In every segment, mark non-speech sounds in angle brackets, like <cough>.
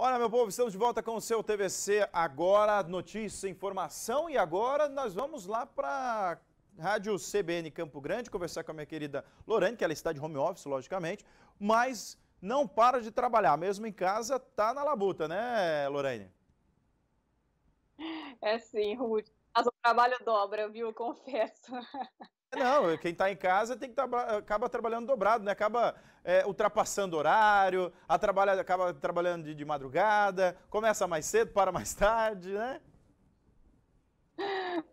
Olha, meu povo, estamos de volta com o seu TVC Agora, notícia, informação. E agora nós vamos lá para Rádio CBN Campo Grande conversar com a minha querida Lorane, que ela está de home office, logicamente, mas não para de trabalhar, mesmo em casa, tá na labuta, né, Lorane? É sim, Ruth. Mas o trabalho dobra, viu? Eu confesso. <laughs> Não, quem está em casa tem que tá, acaba trabalhando dobrado, né? Acaba é, ultrapassando horário, trabalha, acaba trabalhando de, de, madrugada, começa mais cedo, para mais tarde, né?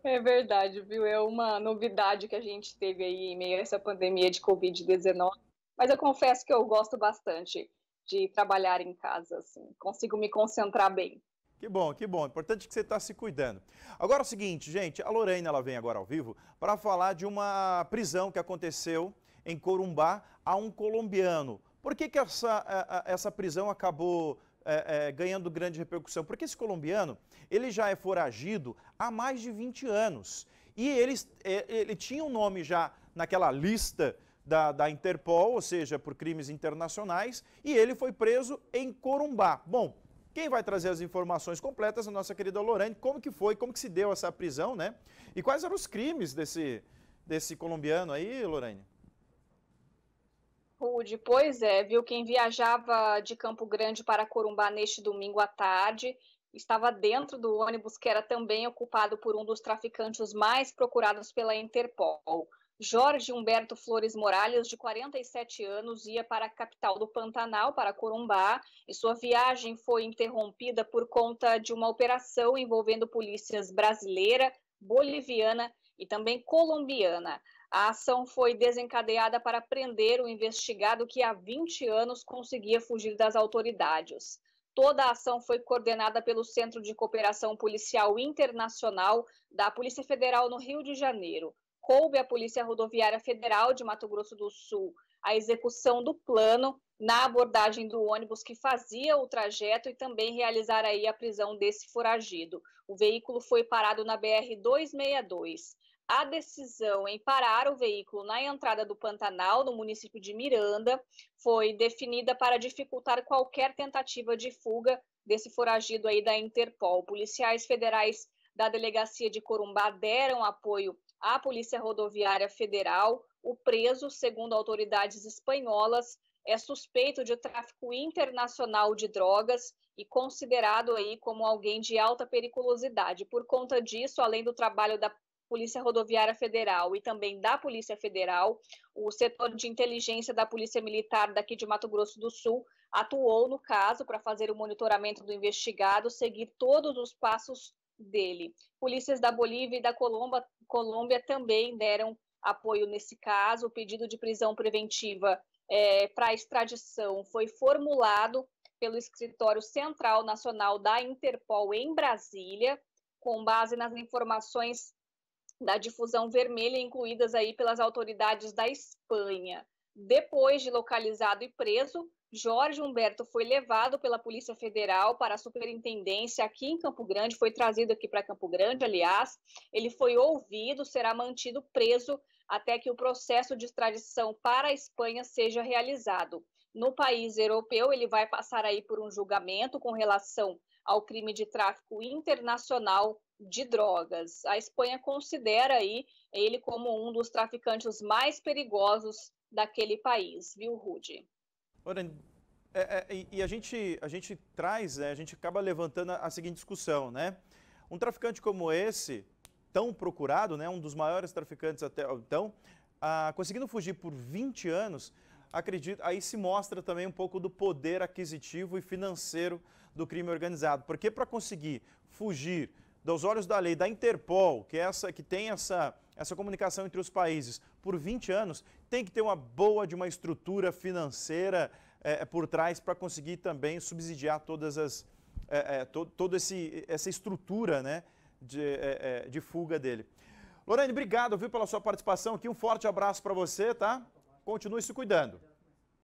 É verdade, viu? É uma novidade que a gente teve aí em meio a essa pandemia de Covid-19. Mas eu confesso que eu gosto bastante de trabalhar em casa, assim. Consigo me concentrar bem. Que bom, que bom. Importante que você está se cuidando. Agora é o seguinte, gente, a Lorena ela vem agora ao vivo para falar de uma prisão que aconteceu em Corumbá a um colombiano. Por que, que essa, é, é, essa prisão acabou é, é, ganhando grande repercussão? Porque esse colombiano ele já é foragido há mais de 20 anos. E ele, é, ele tinha um nome já naquela lista da, da, Interpol, ou seja, por crimes internacionais, e ele foi preso em Corumbá. Bom, quem vai trazer as informações completas é a nossa querida Lorane. Como que foi, como que se deu essa prisão, né? E quais eram os crimes desse, desse colombiano aí, Lorane? Rude, pois é, viu? Quem viajava de Campo Grande para Corumbá neste domingo à tarde estava dentro do ônibus que era também ocupado por um dos traficantes mais procurados pela Interpol. Jorge Humberto Flores Morales, de 47 anos, ia para a capital do Pantanal, para Corumbá, e sua viagem foi interrompida por conta de uma operação envolvendo polícias brasileira, boliviana e também colombiana. A ação foi desencadeada para prender o investigado que há 20 anos conseguia fugir das autoridades. Toda a ação foi coordenada pelo Centro de Cooperação Policial Internacional da Polícia Federal no Rio de Janeiro coube à Polícia Rodoviária Federal de Mato Grosso do Sul a execução do plano na abordagem do ônibus que fazia o trajeto e também realizar aí a prisão desse foragido. O veículo foi parado na BR 262. A decisão em parar o veículo na entrada do Pantanal, no município de Miranda, foi definida para dificultar qualquer tentativa de fuga desse foragido aí da Interpol. Policiais federais da delegacia de Corumbá deram apoio à Polícia Rodoviária Federal. O preso, segundo autoridades espanholas, é suspeito de tráfico internacional de drogas e considerado aí como alguém de alta periculosidade. Por conta disso, além do trabalho da Polícia Rodoviária Federal e também da Polícia Federal, o setor de inteligência da Polícia Militar daqui de Mato Grosso do Sul atuou no caso para fazer o monitoramento do investigado, seguir todos os passos dele. Polícias da Bolívia e da Colômbia, Colômbia também deram apoio nesse caso. O pedido de prisão preventiva é, para extradição foi formulado pelo Escritório Central Nacional da Interpol em Brasília, com base nas informações da difusão vermelha incluídas aí pelas autoridades da Espanha. Depois de localizado e preso, Jorge Humberto foi levado pela Polícia Federal para a Superintendência aqui em Campo Grande, foi trazido aqui para Campo Grande, aliás. Ele foi ouvido, será mantido preso até que o processo de extradição para a Espanha seja realizado. No país europeu, ele vai passar aí por um julgamento com relação ao crime de tráfico internacional de drogas. A Espanha considera aí ele como um dos traficantes mais perigosos daquele país, viu, Rude? Orani, é, é, e a gente, a gente traz, né, a gente acaba levantando a, a, seguinte discussão, né? Um traficante como esse, tão procurado, né, um dos maiores traficantes até então, ah, conseguindo fugir por 20 anos, acredito, aí se mostra também um pouco do poder aquisitivo e financeiro do crime organizado. Porque para conseguir fugir dos olhos da lei da Interpol, que, é essa, que tem essa, essa comunicação entre os países por 20 anos, tem que ter uma boa de uma estrutura financeira é, é por trás para conseguir também subsidiar todas as, é, é, to, toda essa estrutura né, de, é, é de fuga dele. Lorane, obrigado viu, pela sua participação aqui. Um forte abraço para você, tá? Continue se cuidando.